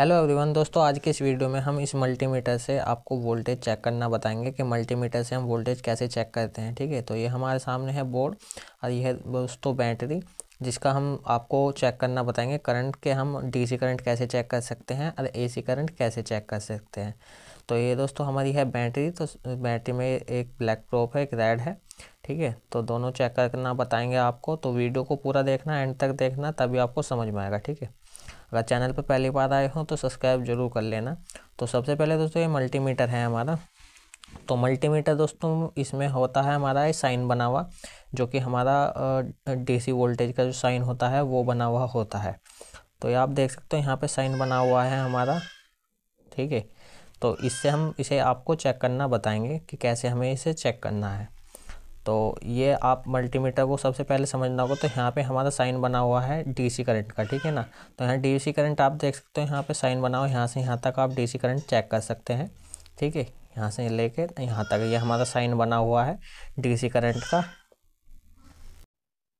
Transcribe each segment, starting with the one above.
hello everyone दोस्तों आज के इस वीडियो में हम इस मल्टीमीटर से आपको वोल्टेज चेक करना बताएंगे कि मल्टीमीटर से हम वोल्टेज कैसे चेक करते हैं ठीक है तो ये हमारे सामने है बोर्ड और ये है दोस्तों बैटरी जिसका हम आपको चेक करना बताएंगे करंट के हम डीसी करंट कैसे चेक कर सकते हैं और ए करंट कैसे चेक कर सकते हैं तो ये दोस्तों हमारी है बैटरी तो बैटरी में एक ब्लैक प्रोप है एक रेड है ठीक है तो दोनों चेक करना बताएंगे आपको तो वीडियो को पूरा देखना एंड तक देखना तभी आपको समझ में आएगा ठीक है अगर चैनल पर पहली बार आए हो तो सब्सक्राइब जरूर कर लेना तो सबसे पहले दोस्तों ये मल्टीमीटर है हमारा तो मल्टीमीटर दोस्तों इसमें होता है हमारा ये साइन बना हुआ जो कि हमारा डीसी वोल्टेज का जो साइन होता है वो बना हुआ होता है तो ये आप देख सकते हो यहाँ पे साइन बना हुआ है हमारा ठीक है तो इससे हम इसे आपको चेक करना बताएंगे कि कैसे हमें इसे चेक करना है तो ये आप मल्टीमीटर को सबसे पहले समझना होगा तो यहाँ पे हमारा साइन बना हुआ है डीसी करंट का ठीक है ना तो यहाँ डीसी करंट आप देख सकते हो यहाँ पे साइन बना हुआ यहाँ से यहाँ तक आप डीसी करंट चेक कर सकते हैं ठीक है यहाँ से लेके यहाँ तक ये यह हमारा साइन बना हुआ है डीसी करंट का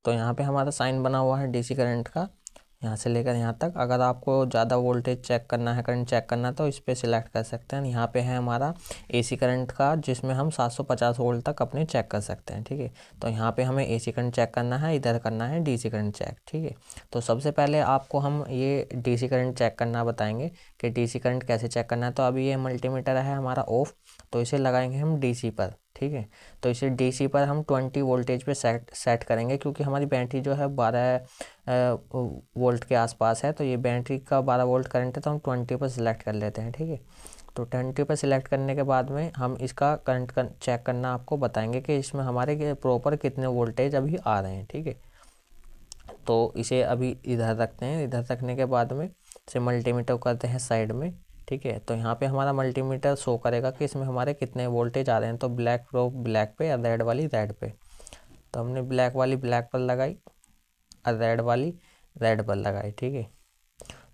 तो यहाँ पे हमारा साइन बना हुआ है डीसी करंट का यहाँ से लेकर यहाँ तक अगर आपको ज़्यादा वोल्टेज चेक करना है करंट चेक करना तो इस पर सिलेक्ट कर सकते हैं यहाँ पे है हमारा एसी करंट का जिसमें हम 750 वोल्ट तक अपने चेक कर सकते हैं ठीक है तो यहाँ पे हमें एसी करंट चेक करना है इधर करना है डीसी करंट चेक ठीक है तो सबसे पहले आपको हम ये डी करंट चेक करना बताएँगे कि डी करंट कैसे चेक करना है तो अभी ये मल्टीमीटर है हमारा ऑफ तो इसे लगाएंगे हम डी पर ठीक है तो इसे डीसी पर हम ट्वेंटी वोल्टेज पे सेट सेट करेंगे क्योंकि हमारी बैटरी जो है बारह वोल्ट के आसपास है तो ये बैटरी का बारह वोल्ट करंट है तो हम ट्वेंटी पर सिलेक्ट कर लेते हैं ठीक है तो ट्वेंटी पर सिलेक्ट करने के बाद में हम इसका करंट कर, चेक करना आपको बताएंगे कि इसमें हमारे प्रॉपर कितने वोल्टेज अभी आ रहे हैं ठीक है तो इसे अभी इधर रखते हैं इधर रखने के बाद में से मल्टीमीटर करते हैं साइड में ठीक है तो यहाँ पे हमारा मल्टीमीटर शो करेगा कि इसमें हमारे कितने वोल्टेज आ रहे हैं तो ब्लैक रो ब्लैक पे और रेड वाली रेड पे तो हमने ब्लैक वाली ब्लैक पर लगाई और रेड वाली रेड पर लगाई ठीक है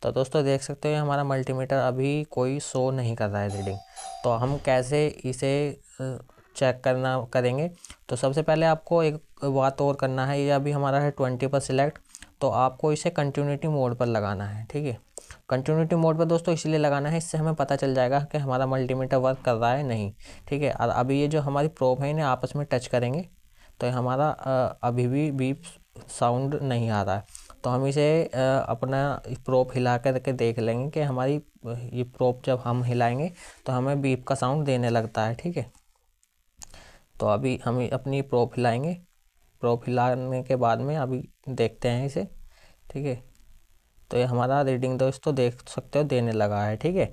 तो दोस्तों देख सकते हो हमारा मल्टीमीटर अभी कोई शो नहीं कर रहा है रीडिंग तो हम कैसे इसे चेक करना करेंगे तो सबसे पहले आपको एक बात और करना है ये अभी हमारा है ट्वेंटी पर सिलेक्ट तो आपको इसे कंटिन्यूटी मोड पर लगाना है ठीक है कंटिन्यूटी मोड पर दोस्तों इसलिए लगाना है इससे हमें पता चल जाएगा कि हमारा मल्टीमीटर वर्क कर रहा है नहीं ठीक है और अभी ये जो हमारी प्रोब है इन्हें आपस में टच करेंगे तो हमारा अभी भी बीप साउंड नहीं आ रहा है तो हम इसे अपना प्रोप हिला कर के देख लेंगे कि हमारी ये प्रोप जब हम हिलाएंगे तो हमें बीप का साउंड देने लगता है ठीक है तो अभी हम अपनी प्रोप हिलाएंगे प्रोप हिलाने के बाद में अभी देखते हैं इसे ठीक है तो ये हमारा रीडिंग दोस्तों देख सकते हो देने लगा है ठीक है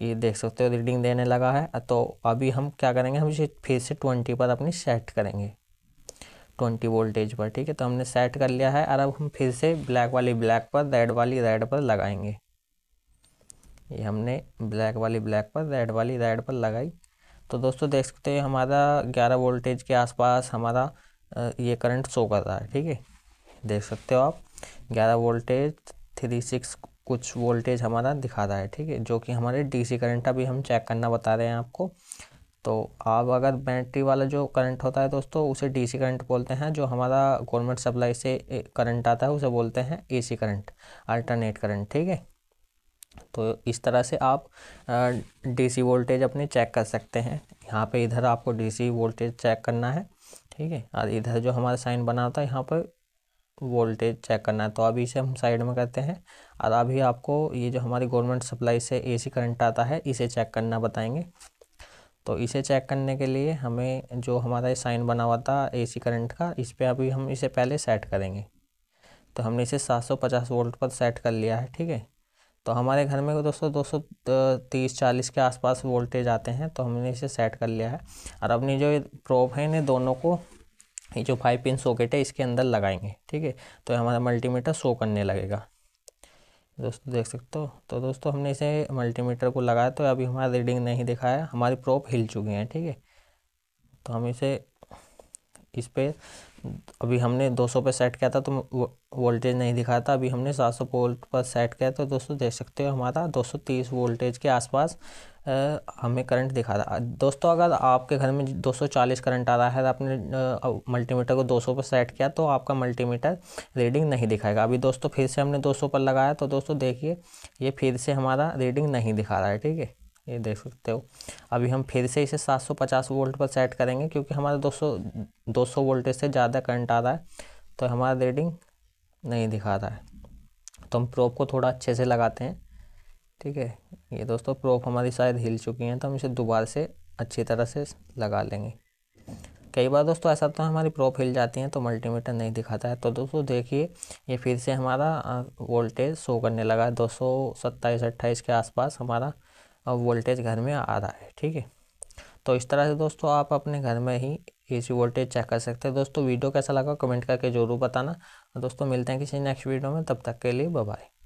ये देख सकते हो रीडिंग देने लगा है तो अभी हम क्या करेंगे हम इसे फिर से ट्वेंटी पर अपनी सेट करेंगे ट्वेंटी वोल्टेज पर ठीक है तो हमने सेट कर लिया है और अब हम फिर से ब्लैक वाली ब्लैक पर रेड वाली रेड पर लगाएंगे ये हमने ब्लैक वाली ब्लैक पर रेड वाली रेड पर लगाई तो दोस्तों देख सकते हो हमारा ग्यारह वोल्टेज के आसपास हमारा ये करंट शो कर रहा है ठीक है देख सकते हो आप ग्यारह वोल्टेज थ्री सिक्स कुछ वोल्टेज हमारा दिखा रहा है ठीक है जो कि हमारे डीसी करंट अभी हम चेक करना बता रहे हैं आपको तो आप अगर बैटरी वाला जो करंट होता है दोस्तों उसे डीसी करंट बोलते हैं जो हमारा गवर्नमेंट सप्लाई से करंट आता है उसे बोलते हैं ए करंट अल्टरनेट करंट ठीक है तो इस तरह से आप डीसी वोल्टेज अपने चेक कर सकते हैं यहाँ पे इधर आपको डीसी वोल्टेज चेक करना है ठीक है और इधर जो हमारा साइन बना होता है यहाँ पर वोल्टेज चेक करना है तो अभी इसे हम साइड में करते हैं और अभी आपको ये जो हमारी गवर्नमेंट सप्लाई से एसी करंट आता है इसे चेक करना बताएंगे तो इसे चेक करने के लिए हमें जो हमारा साइन बना हुआ था सी करंट का इस पर अभी हम इसे पहले सेट करेंगे तो हमने इसे पचास वोल्ट पर सेट कर लिया है ठीक है तो हमारे घर में दोस्तों दो सौ तीस चालीस के आसपास वोल्टेज आते हैं तो हमने इसे सेट कर लिया है और अपनी जो प्रोब है इन्हें दोनों को ये जो फाइव पिन सॉकेट है इसके अंदर लगाएंगे ठीक है तो हमारा मल्टीमीटर शो करने लगेगा दोस्तों देख सकते हो तो दोस्तों हमने इसे मल्टीमीटर को लगाया तो अभी हमारा रीडिंग नहीं दिखाया हमारी प्रोप हिल चुकी हैं ठीक है तो हम इसे इस पर अभी हमने 200 पे सेट किया था तो वोल्टेज नहीं दिखाया था अभी हमने 700 वोल्ट पर सेट किया तो दोस्तों देख सकते हो हमारा 230 वोल्टेज के आसपास हमें करंट दिखा रहा दोस्तों अगर आपके घर में 240 करंट आ रहा है आपने मल्टीमीटर को 200 पर सेट किया तो आपका मल्टीमीटर रीडिंग नहीं दिखाएगा अभी दोस्तों फिर से हमने 200 पर लगाया तो दोस्तों देखिए ये फिर से हमारा रीडिंग नहीं दिखा रहा है ठीक है ये देख सकते हो अभी हम फिर से इसे 750 वोल्ट पर सेट करेंगे क्योंकि हमारा 200 200 वोल्टेज से ज़्यादा करंट आ रहा है तो हमारा रीडिंग नहीं दिखा रहा है तो हम प्रोप को थोड़ा अच्छे से लगाते हैं ठीक है ये दोस्तों प्रोप हमारी शायद हिल चुकी हैं तो हम इसे दोबारा से अच्छी तरह से लगा लेंगे कई बार दोस्तों ऐसा तो हमारी प्रोप हिल जाती हैं तो मल्टीमीटर नहीं दिखाता है तो दोस्तों देखिए ये फिर से हमारा वोल्टेज शो करने लगा है दो सौ सत्ताईस अट्ठाईस के आसपास हमारा अब वोल्टेज घर में आ रहा है ठीक है तो इस तरह से दोस्तों आप अपने घर में ही एसी वोल्टेज चेक कर सकते हैं दोस्तों वीडियो कैसा लगा कमेंट करके जरूर बताना दोस्तों मिलते हैं किसी नेक्स्ट वीडियो में तब तक के लिए बाय